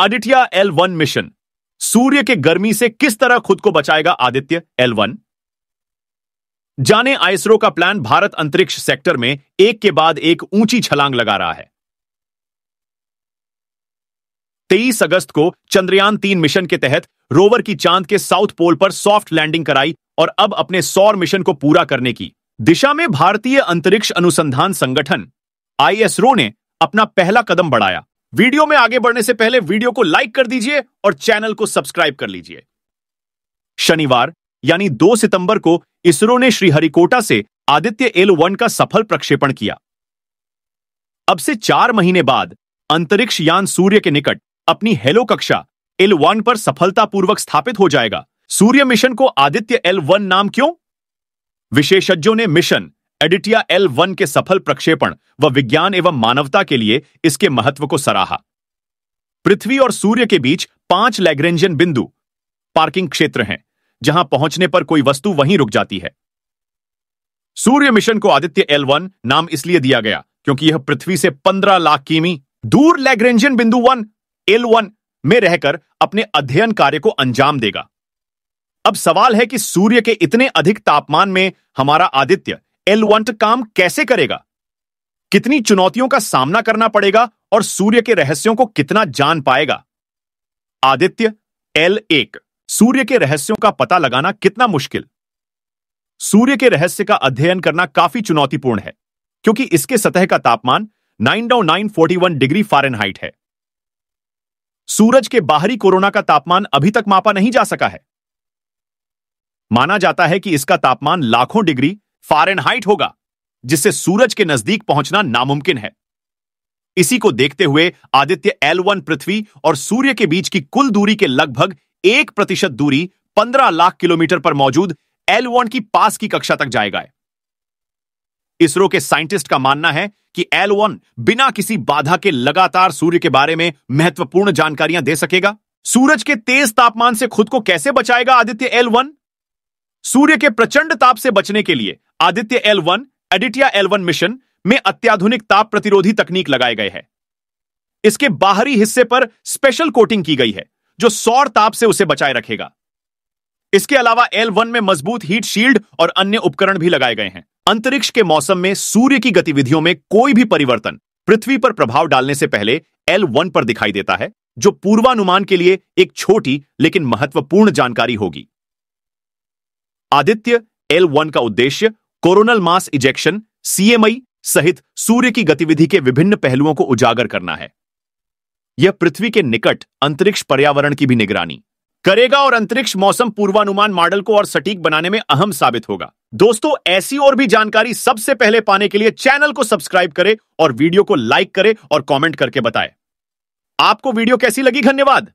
Aditya L one mission सूर्य के गर्मी से किस तरह खुद को बचाएगा आदित्य एल वन जाने आइसरो का प्लान भारत अंतरिक्ष सेक्टर में एक के बाद एक ऊंची छलांग लगा रहा है 23 अगस्त को चंद्रयान तीन मिशन के तहत रोवर की चांद के साउथ पोल पर सॉफ्ट लैंडिंग कराई और अब अपने सौर मिशन को पूरा करने की दिशा में भारतीय अंतरिक्ष अनुसंधान संगठन आईएसरो ने अपना पहला कदम बढ़ाया वीडियो में आगे बढ़ने से पहले वीडियो को लाइक कर दीजिए और चैनल को सब्सक्राइब कर लीजिए शनिवार यानी 2 सितंबर को इसरो ने श्रीहरिकोटा से आदित्य एल वन का सफल प्रक्षेपण किया अब से चार महीने बाद अंतरिक्ष यान सूर्य के निकट अपनी हेलो कक्षा एल वन पर सफलतापूर्वक स्थापित हो जाएगा सूर्य मिशन को आदित्य एल वन नाम क्यों विशेषज्ञों ने मिशन एडिटिया एल वन के सफल प्रक्षेपण व विज्ञान एवं मानवता के लिए इसके महत्व को सराहा पृथ्वी और सूर्य के बीच पांच लैग्रेंजियन बिंदु पार्किंग क्षेत्र हैं जहां पहुंचने पर कोई वस्तु वहीं रुक जाती है सूर्य मिशन को आदित्य एल वन नाम इसलिए दिया गया क्योंकि यह पृथ्वी से पंद्रह लाख किमी दूर लैग्रेंजियन बिंदु वन एल वन में रहकर अपने अध्ययन कार्य को अंजाम देगा अब सवाल है कि सूर्य के इतने अधिक तापमान में हमारा आदित्य एल वंट काम कैसे करेगा कितनी चुनौतियों का सामना करना पड़ेगा और सूर्य के रहस्यों को कितना जान पाएगा आदित्य एल एक सूर्य के रहस्यों का पता लगाना कितना मुश्किल सूर्य के रहस्य का अध्ययन करना काफी चुनौतीपूर्ण है क्योंकि इसके सतह का तापमान नाइन डाउ nine forty one degree Fahrenheit है सूरज के बाहरी कोरोना का तापमान अभी तक मापा नहीं जा सका है माना जाता है कि इसका तापमान लाखों डिग्री फारेनहाइट होगा जिससे सूरज के नजदीक पहुंचना नामुमकिन है इसी को देखते हुए आदित्य एल पृथ्वी और सूर्य के बीच की कुल दूरी के लगभग एक प्रतिशत दूरी पंद्रह लाख किलोमीटर पर मौजूद एल की पास की कक्षा तक जाएगा इसरो के साइंटिस्ट का मानना है कि एल बिना किसी बाधा के लगातार सूर्य के बारे में महत्वपूर्ण जानकारियां दे सकेगा सूरज के तेज तापमान से खुद को कैसे बचाएगा आदित्य एल वन सूर्य के प्रचंड ताप से बचने के लिए Aditya L one Aditya L one mission में अत्याधुनिक ताप प्रतिरोधी तकनीक लगाए गए हैं इसके बाहरी हिस्से पर स्पेशल कोटिंग की गई है जो सौर ताप से उसे बचाए रखेगा इसके अलावा एल वन में मजबूत हीट शील्ड और अन्य उपकरण भी लगाए गए हैं अंतरिक्ष के मौसम में सूर्य की गतिविधियों में कोई भी परिवर्तन पृथ्वी पर प्रभाव डालने से पहले एल वन पर दिखाई देता है जो पूर्वानुमान के लिए एक छोटी लेकिन महत्वपूर्ण जानकारी होगी आदित्य एल वन का उद्देश्य कोरोनल मास इजेक्शन सीएमआई सहित सूर्य की गतिविधि के विभिन्न पहलुओं को उजागर करना है यह पृथ्वी के निकट अंतरिक्ष पर्यावरण की भी निगरानी करेगा और अंतरिक्ष मौसम पूर्वानुमान मॉडल को और सटीक बनाने में अहम साबित होगा दोस्तों ऐसी और भी जानकारी सबसे पहले पाने के लिए चैनल को सब्सक्राइब करें और वीडियो को लाइक करें और कमेंट करके बताएं आपको वीडियो कैसी लगी धन्यवाद